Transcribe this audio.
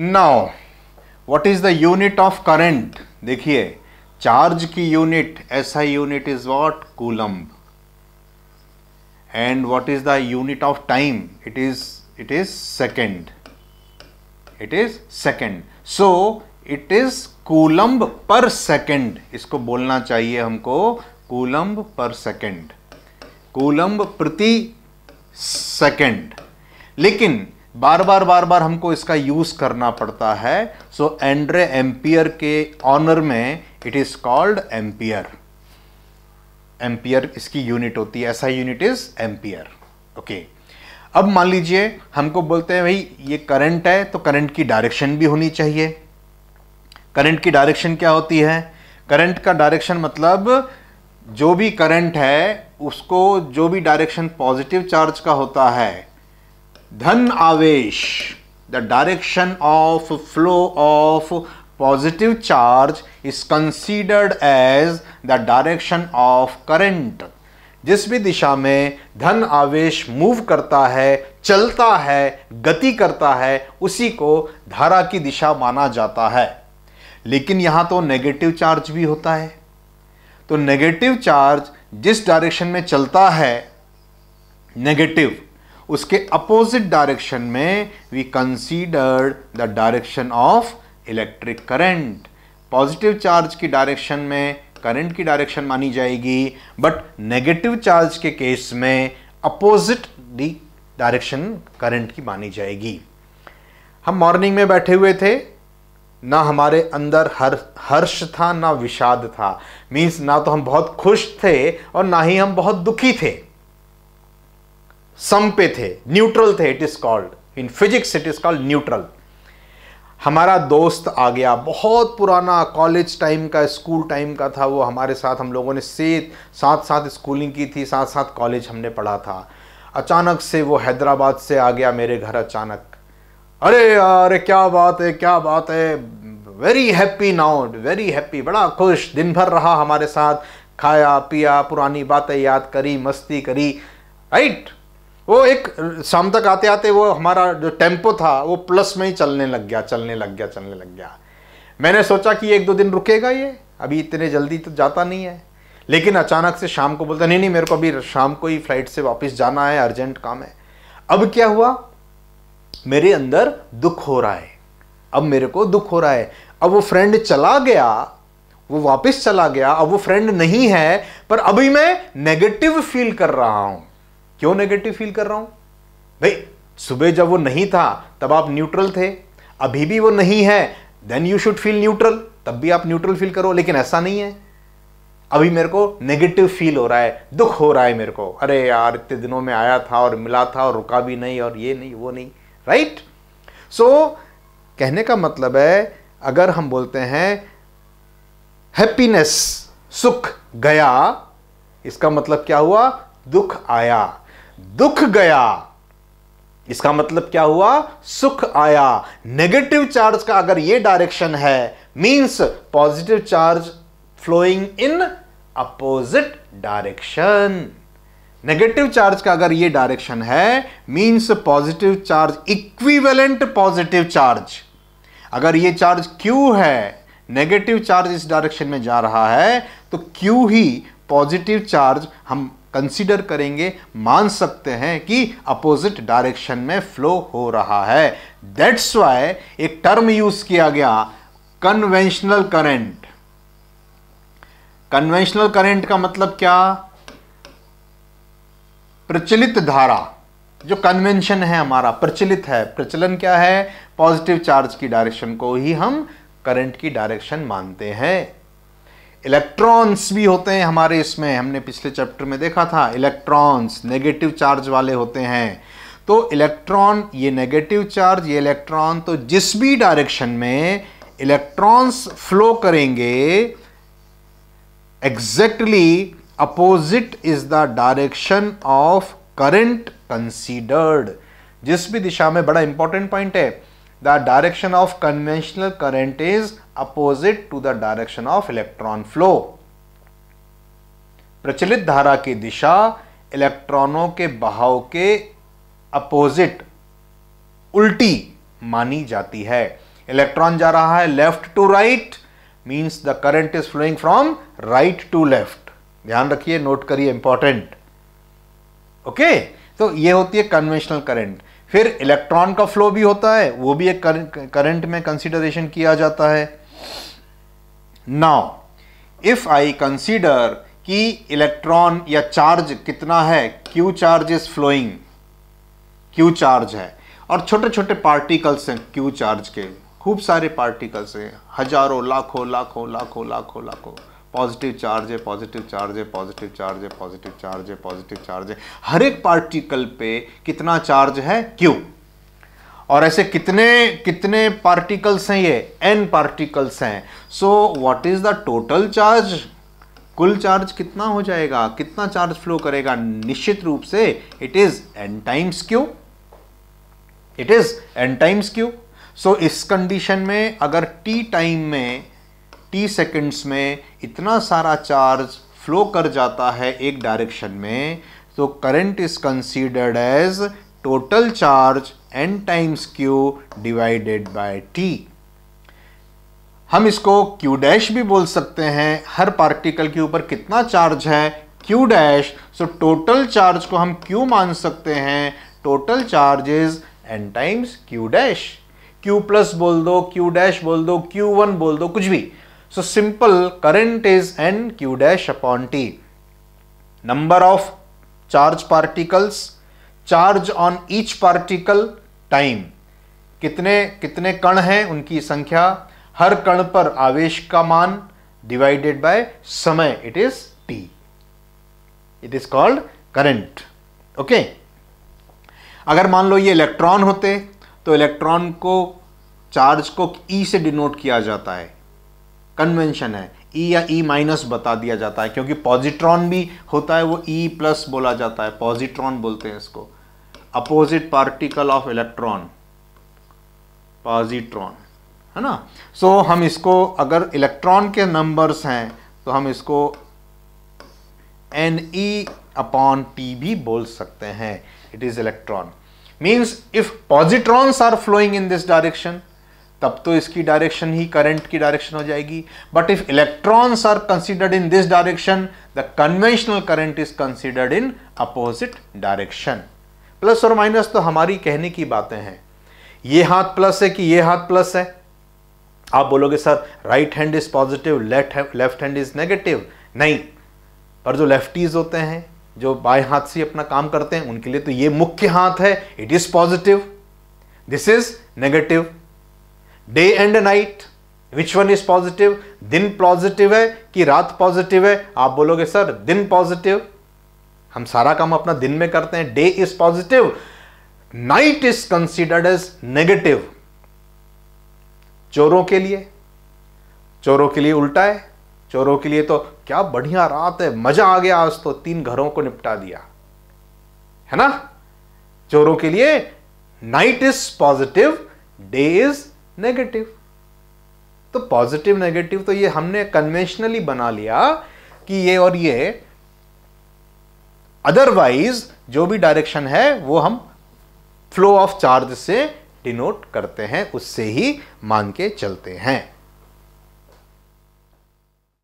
Now what is the unit of current देखिए charge की unit ऐसा unit is what coulomb and what is the unit of time it is it is second it is second so it is coulomb per second इसको बोलना चाहिए हमको coulomb per second coulomb प्रति second लेकिन बार बार बार बार हमको इसका use करना पड़ता है सो एंड्रे एम्पियर के ऑनर में it is called ampere ampere इसकी यूनिट होती है ऐसा यूनिट इज़ एम्पियर ओके अब मान लीजिए हमको बोलते हैं भाई ये करंट है तो करंट की डायरेक्शन भी होनी चाहिए करंट की डायरेक्शन क्या होती है करंट का डायरेक्शन मतलब जो भी करंट है उसको जो भी डायरेक्शन पॉजिटिव चार्ज का होता है धन आवेश the direction of flow of positive charge is considered as the direction of current जिस भी दिशा में धन आवेश मूव करता है चलता है गति करता है उसी को धारा की दिशा माना जाता है लेकिन यहाँ तो नेगेटिव चार्ज भी होता है तो नेगेटिव चार्ज जिस डायरेक्शन में चलता है नेगेटिव उसके अपोजिट डायरेक्शन में we considered the direction of electric current positive charge की डायरेक्शन में करंट की डायरेक्शन मानी जाएगी बट नेगेटिव चार्ज के केस में अपोजिट दी डायरेक्शन करंट की मानी जाएगी हम मॉर्निंग में बैठे हुए थे ना हमारे अंदर हर हर्ष था ना विषाद था मीन्स ना तो हम बहुत खुश थे और ना ही हम बहुत दुखी थे सम पे थे न्यूट्रल थे it is called in physics it is called neutral हमारा दोस्त आ गया बहुत पुराना कॉलेज टाइम का स्कूल टाइम का था वो हमारे साथ हम लोगों ने से साथ साथ स्कूलिंग की थी साथ साथ कॉलेज हमने पढ़ा था अचानक से वो हैदराबाद से आ गया मेरे घर अचानक अरे अरे क्या बात है क्या बात है very happy now very happy बड़ा खुश दिन भर रहा हमारे साथ खाया पिया पुरानी बातें याद करी मस्ती करी राइट वो एक शाम तक आते आते वो हमारा जो टेम्पो था वो प्लस में ही चलने लग गया चलने लग गया चलने लग गया मैंने सोचा कि एक दो दिन रुकेगा ये अभी इतने जल्दी तो जाता नहीं है लेकिन अचानक से शाम को बोलता नहीं नहीं मेरे को अभी शाम को ही फ्लाइट से वापस जाना है अर्जेंट काम है अब क्या हुआ मेरे अंदर दुख हो रहा है अब मेरे को दुख हो रहा है अब वो फ्रेंड चला गया वो वापस चला गया अब वो फ्रेंड नहीं है पर अभी मैं नेगेटिव फील कर रहा हूं क्यों नेगेटिव फील कर रहा हूं भाई सुबह जब वो नहीं था तब आप न्यूट्रल थे अभी भी वो नहीं है then you should feel neutral तब भी आप न्यूट्रल फील करो लेकिन ऐसा नहीं है अभी मेरे को नेगेटिव फील हो रहा है दुख हो रहा है मेरे को अरे यार इतने दिनों में आया था और मिला था और रुका भी नहीं और ये नहीं वो नहीं राइट सो so, कहने का मतलब है अगर हम बोलते हैं हैप्पीनेस सुख गया इसका मतलब क्या हुआ दुख आया दुख गया इसका मतलब क्या हुआ सुख आया नेगेटिव चार्ज का अगर ये डायरेक्शन है means positive charge flowing in opposite direction negative charge का अगर ये डायरेक्शन है means positive charge equivalent positive charge अगर ये चार्ज Q है नेगेटिव चार्ज इस डायरेक्शन में जा रहा है तो Q ही पॉजिटिव चार्ज हम कंसिडर करेंगे मान सकते हैं कि अपोजिट डायरेक्शन में फ्लो हो रहा है दैट्स वाई एक टर्म यूज किया गया कन्वेंशनल करंट कन्वेंशनल करंट का मतलब क्या प्रचलित धारा जो कन्वेंशन है हमारा प्रचलित है प्रचलन क्या है पॉजिटिव चार्ज की डायरेक्शन को ही हम करंट की डायरेक्शन मानते हैं इलेक्ट्रॉन्स भी होते हैं हमारे इसमें हमने पिछले चैप्टर में देखा था इलेक्ट्रॉन्स नेगेटिव चार्ज वाले होते हैं तो इलेक्ट्रॉन ये नेगेटिव चार्ज ये इलेक्ट्रॉन तो जिस भी डायरेक्शन में इलेक्ट्रॉन्स फ्लो करेंगे exactly opposite is the direction of current considered जिस भी दिशा में बड़ा इंपॉर्टेंट पॉइंट है the direction of conventional current is opposite to the direction of electron flow. प्रचलित धारा की दिशा इलेक्ट्रॉनों के बहाव के अपोजिट उल्टी मानी जाती है इलेक्ट्रॉन जा रहा है left to right means the current is flowing from right to left ध्यान रखिए नोट करिए इंपॉर्टेंट ओके तो ये होती है कन्वेंशनल करंट फिर इलेक्ट्रॉन का फ्लो भी होता है वो भी एक करंट में कंसिडरेशन किया जाता है नाउ इफ आई कंसीडर कि इलेक्ट्रॉन या चार्ज कितना है Q charge is flowing Q charge है और छोटे छोटे पार्टिकल्स हैं क्यू चार्ज के खूब सारे पार्टिकल्स हैं हजारों लाखों लाखों लाखों लाखों लाखों पॉजिटिव चार्ज है पॉजिटिव चार्ज है पॉजिटिव चार्ज है पॉजिटिव चार्ज है पॉजिटिव चार्ज है हर एक पार्टिकल पे कितना चार्ज है क्यू और ऐसे कितने कितने पार्टिकल्स हैं ये एन पार्टिकल्स हैं so what is the total charge कुल चार्ज कितना हो जाएगा कितना चार्ज फ्लो करेगा निश्चित रूप से it is N times Q it is N times Q so इस कंडीशन में अगर टी टाइम में टी सेकंड्स में इतना सारा चार्ज फ्लो कर जाता है एक डायरेक्शन में तो current is considered as total charge N times Q divided by T हम इसको क्यू डैश भी बोल सकते हैं हर पार्टिकल के ऊपर कितना चार्ज है Q dash so total charge को हम क्यू मान सकते हैं total charge is N times Q dash Q plus बोल दो क्यू डैश बोल दो क्यू वन बोल दो कुछ भी So simple current is n q dash upon t. Number of charge particles, charge on each particle, time. कितने कितने कण हैं उनकी संख्या हर कण पर आवेश का मान डिवाइडेड बाय समय it is T it is called current okay अगर मान लो ये इलेक्ट्रॉन होते तो इलेक्ट्रॉन को चार्ज को ई e से डिनोट किया जाता है कन्वेंशन है ई e या ई e माइनस बता दिया जाता है क्योंकि पॉजिट्रॉन भी होता है वो ई e प्लस बोला जाता है पॉजिट्रॉन बोलते हैं इसको opposite particle of electron positron है ना सो so, हम इसको अगर इलेक्ट्रॉन के नंबर्स हैं तो हम इसको एन ई अपॉन पी भी बोल सकते हैं it is electron means if positrons are flowing in this direction तब तो इसकी डायरेक्शन ही करंट की डायरेक्शन हो जाएगी but if electrons are considered in this direction the conventional current is considered in opposite direction plus और minus तो हमारी कहने की बातें हैं ये हाथ प्लस है कि ये हाथ प्लस है आप बोलोगे sir right hand is positive left left hand is negative नहीं पर जो लेफ्टीज होते हैं जो बाएं हाथ से अपना काम करते हैं उनके लिए तो ये मुख्य हाथ है it is positive this is negative day and night which one is positive दिन पॉजिटिव है कि रात पॉजिटिव है आप बोलोगे सर दिन पॉजिटिव हम सारा काम अपना दिन में करते हैं day is positive night is considered as negative चोरों के लिए चोरों के लिए उल्टा है चोरों के लिए तो क्या बढ़िया रात है मजा आ गया आज तो तीन घरों को निपटा दिया है ना चोरों के लिए night is positive day is negative तो पॉजिटिव नेगेटिव तो ये हमने कन्वेंशनली बना लिया कि ये और ये अदरवाइज जो भी डायरेक्शन है वो हम फ्लो ऑफ चार्ज से डिनोट करते हैं उससे ही मान के चलते हैं